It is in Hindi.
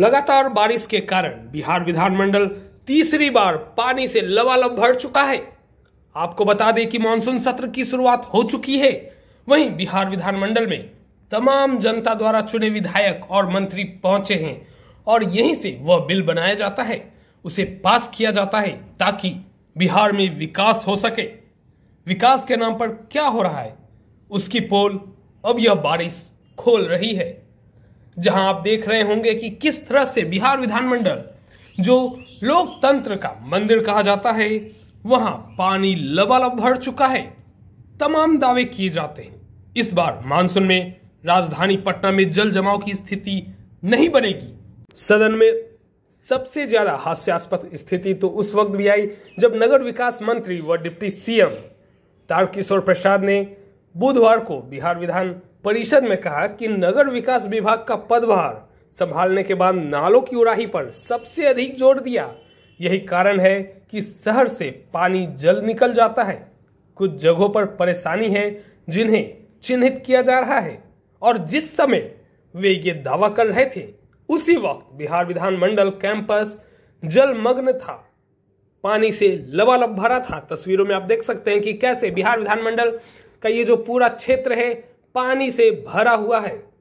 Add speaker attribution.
Speaker 1: लगातार बारिश के कारण बिहार विधानमंडल तीसरी बार पानी से लबालब भर चुका है आपको बता दें कि मानसून सत्र की शुरुआत हो चुकी है वहीं बिहार विधानमंडल में तमाम जनता द्वारा चुने विधायक और मंत्री पहुंचे हैं और यहीं से वह बिल बनाया जाता है उसे पास किया जाता है ताकि बिहार में विकास हो सके विकास के नाम पर क्या हो रहा है उसकी पोल अब यह बारिश खोल रही है जहां आप देख रहे होंगे कि किस तरह से बिहार विधानमंडल जो लोकतंत्र का मंदिर कहा जाता है वहां पानी लबालब भर चुका है तमाम दावे किए जाते हैं इस बार मानसून में राजधानी पटना में जल जमाव की स्थिति नहीं बनेगी सदन में सबसे ज्यादा हास्यास्पद स्थिति तो उस वक्त भी आई जब नगर विकास मंत्री व डिप्टी सीएम तारकिशोर प्रसाद ने बुधवार को बिहार विधान परिषद में कहा कि नगर विकास विभाग का पदभार संभालने के बाद नालों की उड़ाही पर सबसे अधिक जोर दिया यही कारण है कि शहर से पानी जल निकल जाता है कुछ जगहों पर परेशानी है जिन्हें चिन्हित किया जा रहा है और जिस समय वे ये दावा कर रहे थे उसी वक्त बिहार विधानमंडल कैंपस जलमग्न था पानी से लबालब भरा था तस्वीरों में आप देख सकते हैं कि कैसे बिहार विधानमंडल का ये जो पूरा क्षेत्र है पानी से भरा हुआ है